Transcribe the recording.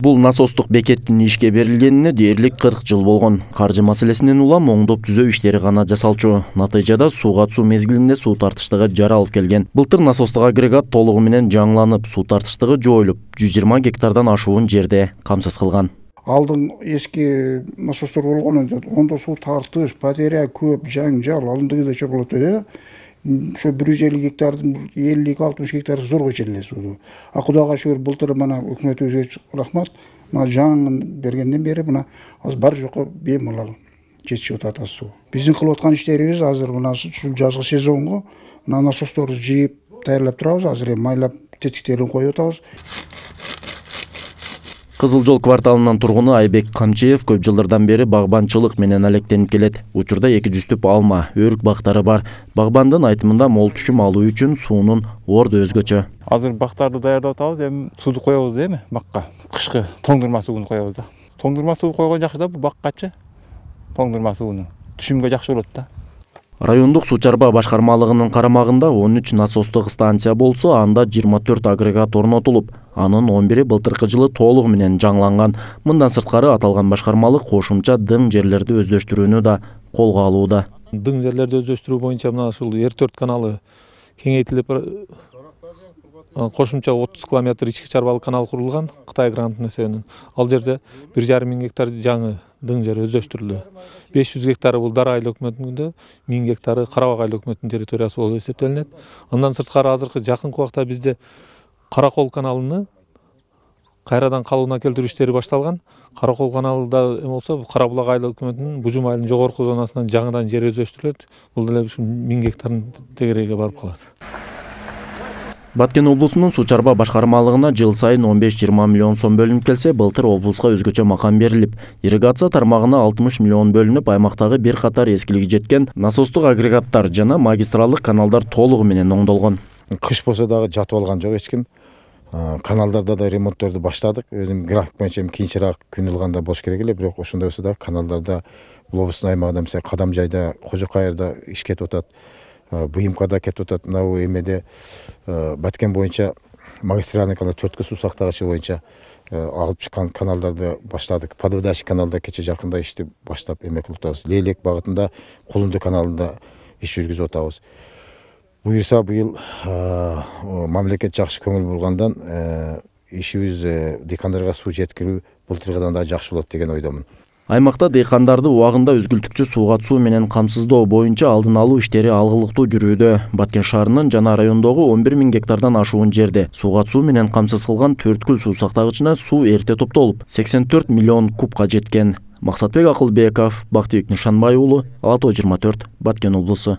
Бұл насостық бекеттің ешке берілгеніне дейірлік 40 ишке жыл болған. Қаржы маселесинен улам оңдоп түзөө үштері ғана жасалчу натыйжада суға түсу мезгілінде су тартыштығы жара алып келген былтыр насостук агрегат толығыменен менен су тартыштығы тартыштыгы 120 гектардан ашуын жерде қамсыз қылған. алдың ескі насостыр болған онда су тартыш потеря көп жаңжал алындығы да э ошо бир жүз элүү гектардын элүү алтымыш гектар зорго жерлес а кудайга шүгүр былтыр мына өкмөтүбүзгө рахмат мына жаңы бергенден бери мына азыр бар жокко бемалал жетишип атат азыр суу биздин кылып аткан иштерибиз азыр мына ушул жазгы сезонго мына насосторду жыйып даярдап турабыз азыр эми майлап тетиктерин коюп атабыз кызыл жол кварталынын тургуну айбек камчиев көп жылдардан бери багбанчылык менен алектенип келет учурда эки жүз түп алма өрүк бактары бар багбандын айтымында мол түшүм алуу үчүн суунун орду өзгөчө азыр бактарды даярдап атабыз эми сууду коебуз эми бакка кышкы тоңдурма сууну коебуз да тоңдурма суу койгон жакшы да бул баккачы тоңдурма сууну түшүмгө жакшы болот да райондук сучарба чарба башкармалыгынын карамагында 13 насостук станция болсо анда 24 агрегат орнотулуп анын 11 і былтыркы жылы толугу менен жаңыланган мындан сырткары аталган башкармалык кошумча дың жерлерді өздөштүрүүнү да қолға алууда дың жерлерді өздөштүрүү боюнча мына ушул р төрт каналы кеңейтилип кошумча 30 километр ички чарбалык канал курулган кытай грантынын эсебинен ал жерде бир гектар жаңы дың жері өздөштүрүлдү беш жүз гектары бул дара айыл өкмөтүндө миң гектары карабак айыл өкмөтүнүн территориясы болуп эсептелинет андан сырткары азыркы жакынкы убакта бизде каракол каналыны кайрадан калыбына келтирүү иштери башталган каракол каналы эме болсо кара булак айыл өкмөтүнүн бужум айылынын жогорку зонасынан жаңыдан жер өздөштүрүлөт бул деле ушу миң гектардын тегерегине барып калат баткен облусунун суу чарба башкармалыгына жыл сайын 15-20 миллион сом бөлүнүп келсе былтыр облуска өзгөчө макам берилип ирригация тармагына 60 миллион бөлүнүп аймактагы бир катар эскилиги жеткен насостук агрегаттар жана магистралдык каналдар толугу менен оңдолгон кыш болсо дагы жатып алган жок эч ким каналдарда да ремонтторду баштадык өзүм график боюнча эми кийинчерээк күн ылганда болуш керек эле бирок ошондой болсо дагы каналдарда бул облусттун аймагында мисалы кадам жайда кожо кайырда иш кетип атат Э, буымкада кетип атат мынау эмеде э, баткен боюнча магистральный канал төрткү суу сактагычы боюнча э, алып чыккан каналдарды баштадык подводящий каналда кече жакында ишти баштап эме кылып атабыз лейлек багытында кулунду каналында иш жүргүзүп атабыз буюрса быйыл мамлекет жакшы көңүл бургандан ишибиз дыйкандарга суу жеткирүү былтыргыдан да жакшы болот деген ойдомун Аймақта дейқандарды уағында үзгүлтүксүз суға түсу менен камсыздоо боюнча алдын алу іштері алғылықты жүрүүдө баткен шаарынын жана райондогу он бир миң гектардан ашуун жерде суға тутуу менен камсыз кылган төрткүл суу сактагычына суу эрте топтолуп сексен төрт миллион кубка жеткен максатбек акылбеков бактыбек нишанбай уулу ала тоо жыйырма төрт баткен облусу